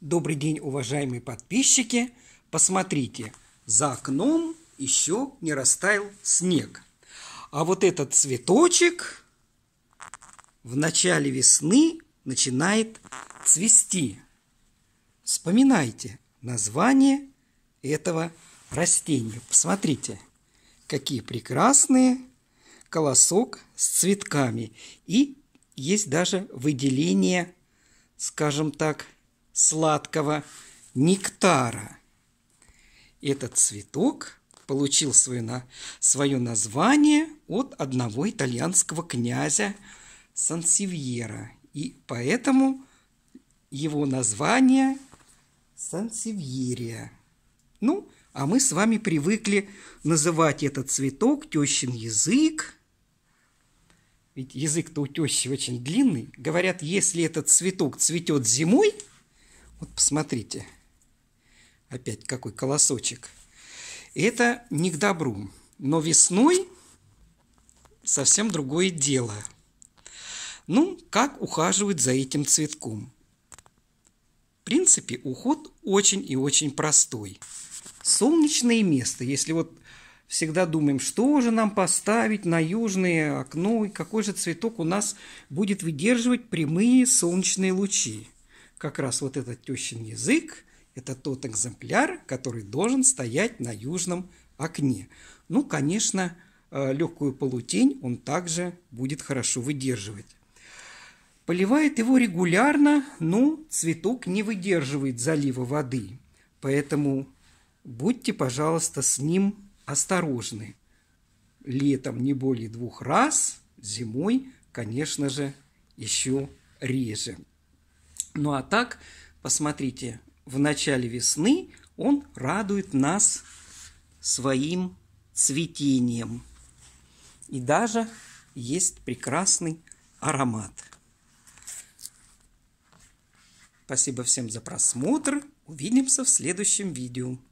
Добрый день, уважаемые подписчики! Посмотрите, за окном еще не растаял снег. А вот этот цветочек в начале весны начинает цвести. Вспоминайте название этого растения. Посмотрите, какие прекрасные колосок с цветками. И есть даже выделение, скажем так, сладкого нектара. Этот цветок получил свое, на, свое название от одного итальянского князя Сансивьера, и поэтому его название Сансивьерия. Ну, а мы с вами привыкли называть этот цветок тещин язык. Ведь язык-то у тещи очень длинный. Говорят, если этот цветок цветет зимой – вот посмотрите. Опять какой колосочек. Это не к добру. Но весной совсем другое дело. Ну, как ухаживать за этим цветком? В принципе, уход очень и очень простой. Солнечное место. Если вот всегда думаем, что же нам поставить на южное окно и какой же цветок у нас будет выдерживать прямые солнечные лучи как раз вот этот тещин язык – это тот экземпляр, который должен стоять на южном окне. Ну, конечно, э, легкую полутень он также будет хорошо выдерживать. Поливает его регулярно, но цветок не выдерживает залива воды. Поэтому будьте, пожалуйста, с ним осторожны. Летом не более двух раз, зимой, конечно же, еще реже. Ну а так, посмотрите, в начале весны он радует нас своим цветением. И даже есть прекрасный аромат. Спасибо всем за просмотр. Увидимся в следующем видео.